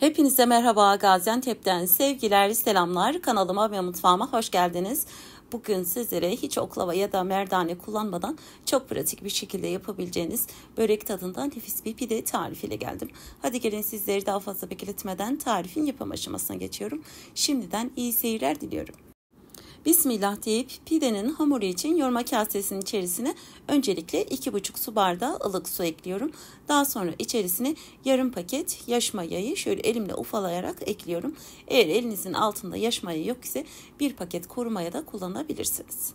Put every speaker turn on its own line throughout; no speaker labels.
Hepinize merhaba Gaziantep'ten sevgiler, selamlar. Kanalıma ve mutfağıma hoş geldiniz. Bugün sizlere hiç oklava ya da merdane kullanmadan çok pratik bir şekilde yapabileceğiniz börek tadında nefis bir pide tarifiyle geldim. Hadi gelin sizleri daha fazla bekletmeden tarifin yapım aşamasına geçiyorum. Şimdiden iyi seyirler diliyorum. Bismillah deyip pidenin hamuru için yoğurma kasesinin içerisine öncelikle 2,5 su bardağı ılık su ekliyorum. Daha sonra içerisine yarım paket yaş mayayı şöyle elimle ufalayarak ekliyorum. Eğer elinizin altında yaş maya yok ise bir paket kuru maya da kullanabilirsiniz.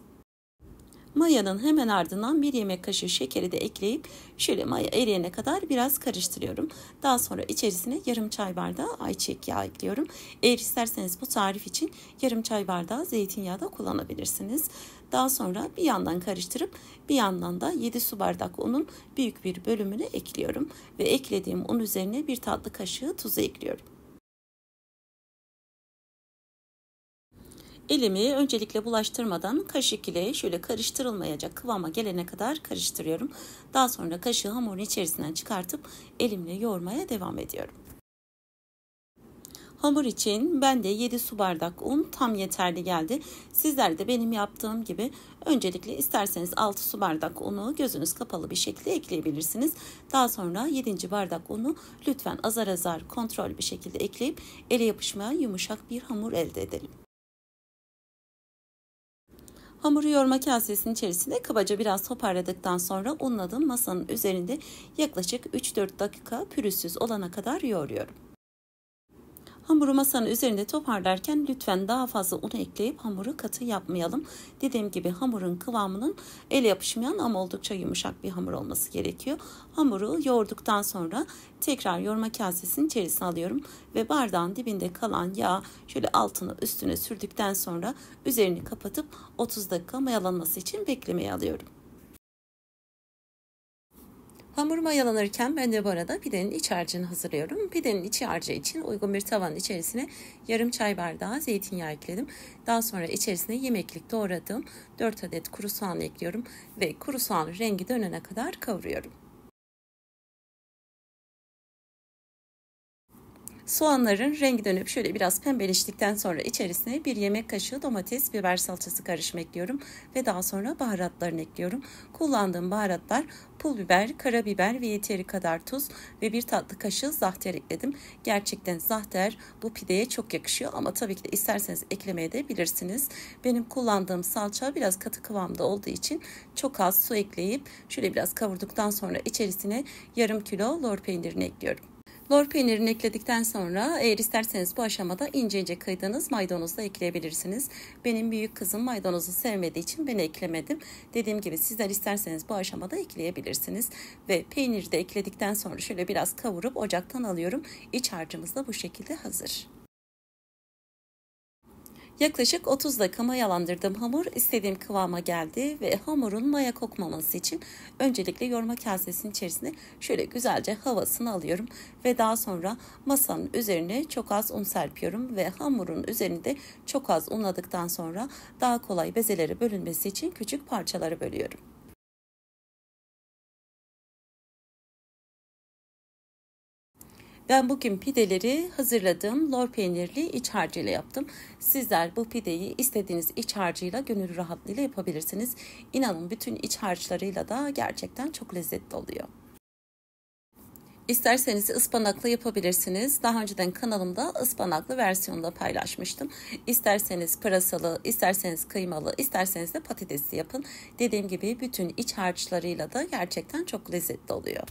Mayanın hemen ardından bir yemek kaşığı şekeri de ekleyip şöyle maya eriyene kadar biraz karıştırıyorum. Daha sonra içerisine yarım çay bardağı ayçiçek yağı ekliyorum. Eğer isterseniz bu tarif için yarım çay bardağı zeytinyağı da kullanabilirsiniz. Daha sonra bir yandan karıştırıp bir yandan da 7 su bardak unun büyük bir bölümünü ekliyorum. Ve eklediğim un üzerine bir tatlı kaşığı tuzu ekliyorum. Elimi öncelikle bulaştırmadan kaşık ile şöyle karıştırılmayacak kıvama gelene kadar karıştırıyorum. Daha sonra kaşığı hamurun içerisinden çıkartıp elimle yoğurmaya devam ediyorum. Hamur için ben de 7 su bardak un tam yeterli geldi. Sizler de benim yaptığım gibi öncelikle isterseniz 6 su bardak unu gözünüz kapalı bir şekilde ekleyebilirsiniz. Daha sonra 7. bardak unu lütfen azar azar kontrol bir şekilde ekleyip ele yapışmayan yumuşak bir hamur elde edelim. Hamuru yoğurma kasesinin içerisinde kabaca biraz toparladıktan sonra unladım masanın üzerinde yaklaşık 3-4 dakika pürüzsüz olana kadar yoğuruyorum. Hamuru masanın üzerinde toparlarken lütfen daha fazla un ekleyip hamuru katı yapmayalım. Dediğim gibi hamurun kıvamının el yapışmayan ama oldukça yumuşak bir hamur olması gerekiyor. Hamuru yoğurduktan sonra tekrar yoğurma kasesinin içerisine alıyorum ve bardağın dibinde kalan yağ şöyle altını üstüne sürdükten sonra üzerini kapatıp 30 dakika mayalanması için beklemeye alıyorum. Hamur mayalanırken ben de bu arada pidenin iç harcını hazırlıyorum. Pidenin iç harcı için uygun bir tavanın içerisine yarım çay bardağı zeytinyağı ekledim. Daha sonra içerisine yemeklik doğradığım 4 adet kuru soğan ekliyorum ve kuru soğan rengi dönene kadar kavuruyorum. Soğanların rengi dönüp şöyle biraz pembeleştikten sonra içerisine bir yemek kaşığı domates, biber salçası karışımı ekliyorum ve daha sonra baharatlarını ekliyorum. Kullandığım baharatlar pul biber, karabiber ve yeteri kadar tuz ve bir tatlı kaşığı zahter ekledim. Gerçekten zahter bu pideye çok yakışıyor ama tabii ki de isterseniz eklemeye de bilirsiniz. Benim kullandığım salça biraz katı kıvamda olduğu için çok az su ekleyip şöyle biraz kavurduktan sonra içerisine yarım kilo lor peynirini ekliyorum. Lor peynirini ekledikten sonra eğer isterseniz bu aşamada ince ince kıydığınız maydanozu da ekleyebilirsiniz. Benim büyük kızım maydanozu sevmediği için ben eklemedim. Dediğim gibi sizler isterseniz bu aşamada ekleyebilirsiniz. Ve peyniri de ekledikten sonra şöyle biraz kavurup ocaktan alıyorum. İç harcımız da bu şekilde hazır. Yaklaşık 30 dakika mayalandırdığım hamur istediğim kıvama geldi ve hamurun maya kokmaması için öncelikle yoğurma kasesinin içerisine şöyle güzelce havasını alıyorum ve daha sonra masanın üzerine çok az un serpiyorum ve hamurun üzerini de çok az unladıktan sonra daha kolay bezelere bölünmesi için küçük parçalara bölüyorum. Ben bugün pideleri hazırladım. Lor peynirli iç harcıyla yaptım. Sizler bu pideyi istediğiniz iç harcıyla gönül rahatlığıyla yapabilirsiniz. İnanın bütün iç harçlarıyla da gerçekten çok lezzetli oluyor. İsterseniz ıspanaklı yapabilirsiniz. Daha önceden kanalımda ıspanaklı versiyonunu paylaşmıştım. İsterseniz pırasalı, isterseniz kıymalı, isterseniz de patatesli yapın. Dediğim gibi bütün iç harçlarıyla da gerçekten çok lezzetli oluyor.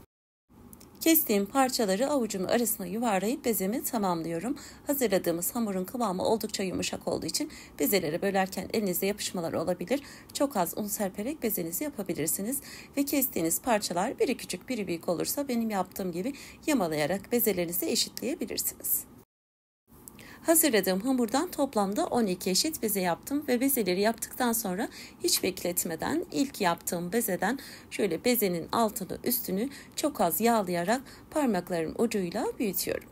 Kestiğim parçaları avucumun arasına yuvarlayıp bezemi tamamlıyorum. Hazırladığımız hamurun kıvamı oldukça yumuşak olduğu için bezelere bölerken elinizde yapışmalar olabilir. Çok az un serperek bezenizi yapabilirsiniz ve kestiğiniz parçalar biri küçük biri büyük olursa benim yaptığım gibi yamalayarak bezelerinizi eşitleyebilirsiniz. Hazırladığım hamurdan toplamda 12 eşit beze yaptım ve bezeleri yaptıktan sonra hiç bekletmeden ilk yaptığım bezeden şöyle bezenin altını üstünü çok az yağlayarak parmaklarım ucuyla büyütüyorum.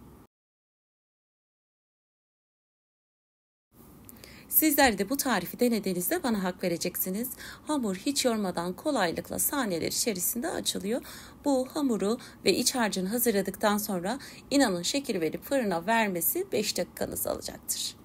Sizler de bu tarifi denediğinizde bana hak vereceksiniz. Hamur hiç yormadan kolaylıkla saniyeler içerisinde açılıyor. Bu hamuru ve iç harcını hazırladıktan sonra inanın şekil verip fırına vermesi 5 dakikanızı alacaktır.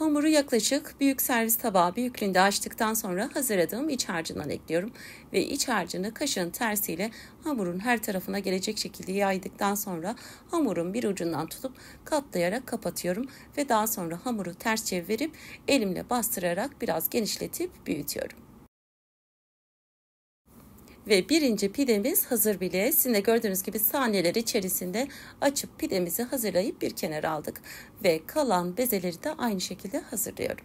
Hamuru yaklaşık büyük servis tabağı büyüklüğünde açtıktan sonra hazırladığım iç harcından ekliyorum. Ve iç harcını kaşığın tersiyle hamurun her tarafına gelecek şekilde yaydıktan sonra hamurun bir ucundan tutup katlayarak kapatıyorum. Ve daha sonra hamuru ters çevirip elimle bastırarak biraz genişletip büyütüyorum. Ve birinci pidemiz hazır bile. Sizin de gördüğünüz gibi saniyeler içerisinde açıp pidemizi hazırlayıp bir kenara aldık. Ve kalan bezeleri de aynı şekilde hazırlıyorum.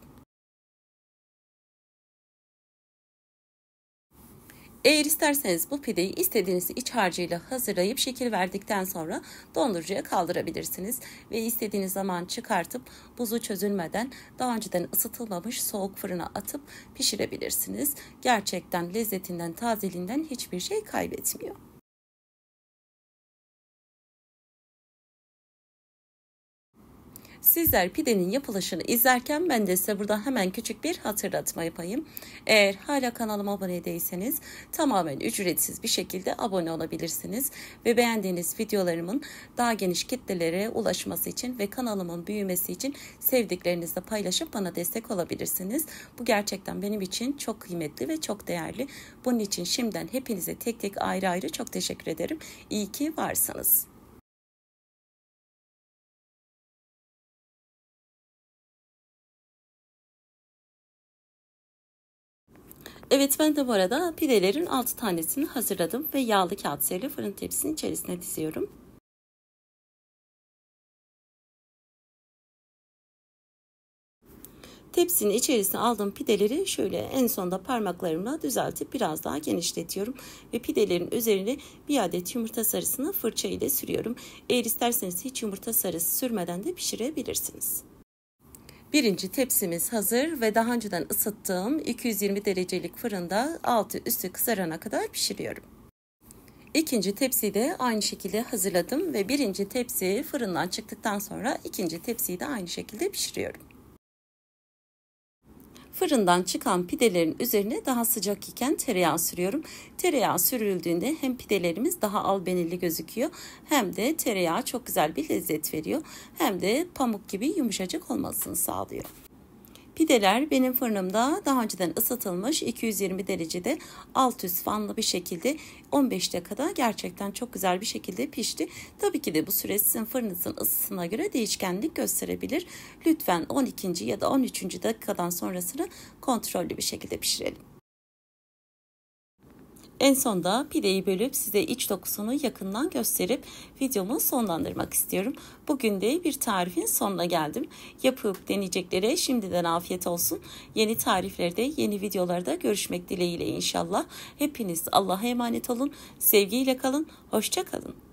Eğer isterseniz bu pideyi istediğiniz iç harcıyla hazırlayıp şekil verdikten sonra dondurucuya kaldırabilirsiniz ve istediğiniz zaman çıkartıp buzu çözülmeden daha önceden ısıtılmamış soğuk fırına atıp pişirebilirsiniz. Gerçekten lezzetinden, tazeliğinden hiçbir şey kaybetmiyor. Sizler pidenin yapılışını izlerken ben de size burada hemen küçük bir hatırlatma yapayım. Eğer hala kanalıma abone değilseniz tamamen ücretsiz bir şekilde abone olabilirsiniz. Ve beğendiğiniz videolarımın daha geniş kitlelere ulaşması için ve kanalımın büyümesi için sevdiklerinizle paylaşıp bana destek olabilirsiniz. Bu gerçekten benim için çok kıymetli ve çok değerli. Bunun için şimdiden hepinize tek tek ayrı ayrı çok teşekkür ederim. İyi ki varsınız. Evet ben de bu arada pidelerin 6 tanesini hazırladım ve yağlı kağıt serili fırın tepsinin içerisine diziyorum. Tepsinin içerisine aldığım pideleri şöyle en sonda parmaklarımla düzeltip biraz daha genişletiyorum. Ve pidelerin üzerine bir adet yumurta sarısını fırça ile sürüyorum. Eğer isterseniz hiç yumurta sarısı sürmeden de pişirebilirsiniz. Birinci tepsimiz hazır ve daha önceden ısıttığım 220 derecelik fırında altı üstü kızarana kadar pişiriyorum. İkinci tepsiyi de aynı şekilde hazırladım ve birinci tepsi fırından çıktıktan sonra ikinci tepsiyi de aynı şekilde pişiriyorum. Fırından çıkan pidelerin üzerine daha sıcak iken tereyağı sürüyorum. Tereyağı sürüldüğünde hem pidelerimiz daha albenili gözüküyor hem de tereyağı çok güzel bir lezzet veriyor. Hem de pamuk gibi yumuşacık olmasını sağlıyor. Pideler benim fırınımda daha önceden ısıtılmış 220 derecede alt üst fanlı bir şekilde 15 dakikada gerçekten çok güzel bir şekilde pişti. Tabii ki de bu süre sizin fırınızın ısısına göre değişkenlik gösterebilir. Lütfen 12. ya da 13. dakikadan sonrasını kontrollü bir şekilde pişirelim. En son da pideyi bölüp size iç dokusunu yakından gösterip videomu sonlandırmak istiyorum. Bugün de bir tarifin sonuna geldim. Yapıp deneyeceklere şimdiden afiyet olsun. Yeni tariflerde, yeni videolarda görüşmek dileğiyle inşallah. Hepiniz Allah'a emanet olun. Sevgiyle kalın. hoşçakalın.